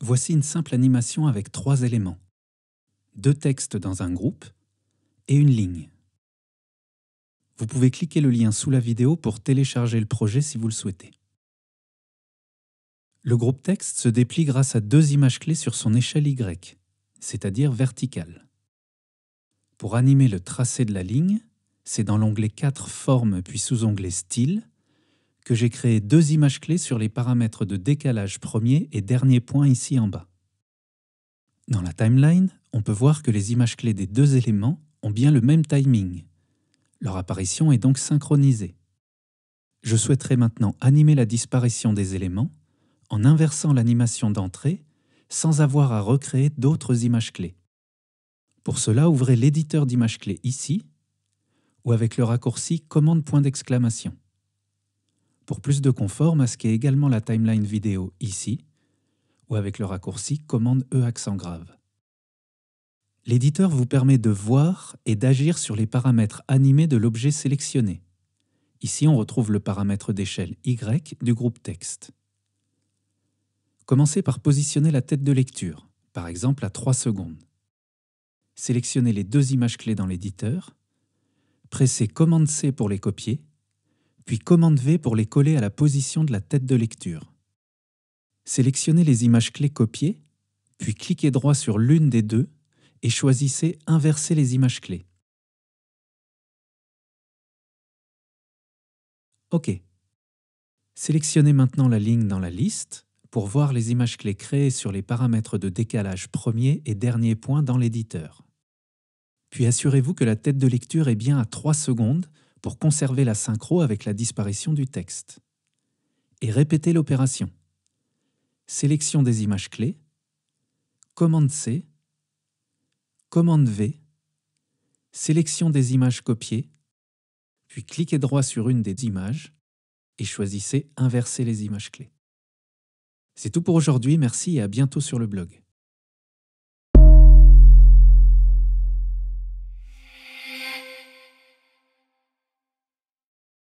Voici une simple animation avec trois éléments. Deux textes dans un groupe et une ligne. Vous pouvez cliquer le lien sous la vidéo pour télécharger le projet si vous le souhaitez. Le groupe texte se déplie grâce à deux images clés sur son échelle Y, c'est-à-dire verticale. Pour animer le tracé de la ligne, c'est dans l'onglet 4 Formes puis sous-onglet Style que j'ai créé deux images clés sur les paramètres de décalage premier et dernier point ici en bas. Dans la timeline, on peut voir que les images clés des deux éléments ont bien le même timing. Leur apparition est donc synchronisée. Je souhaiterais maintenant animer la disparition des éléments en inversant l'animation d'entrée sans avoir à recréer d'autres images clés. Pour cela, ouvrez l'éditeur d'images clés ici ou avec le raccourci commande point d'exclamation pour plus de confort, masquez également la timeline vidéo ici, ou avec le raccourci Commande E accent grave. L'éditeur vous permet de voir et d'agir sur les paramètres animés de l'objet sélectionné. Ici, on retrouve le paramètre d'échelle Y du groupe texte. Commencez par positionner la tête de lecture, par exemple à 3 secondes. Sélectionnez les deux images clés dans l'éditeur, pressez Commande C pour les copier puis commande V pour les coller à la position de la tête de lecture. Sélectionnez les images clés copiées, puis cliquez droit sur l'une des deux et choisissez Inverser les images clés. OK. Sélectionnez maintenant la ligne dans la liste pour voir les images clés créées sur les paramètres de décalage premier et dernier point dans l'éditeur. Puis assurez-vous que la tête de lecture est bien à 3 secondes pour conserver la synchro avec la disparition du texte. Et répétez l'opération. Sélection des images clés, commande C, commande V, sélection des images copiées, puis cliquez droit sur une des images et choisissez Inverser les images clés. C'est tout pour aujourd'hui, merci et à bientôt sur le blog.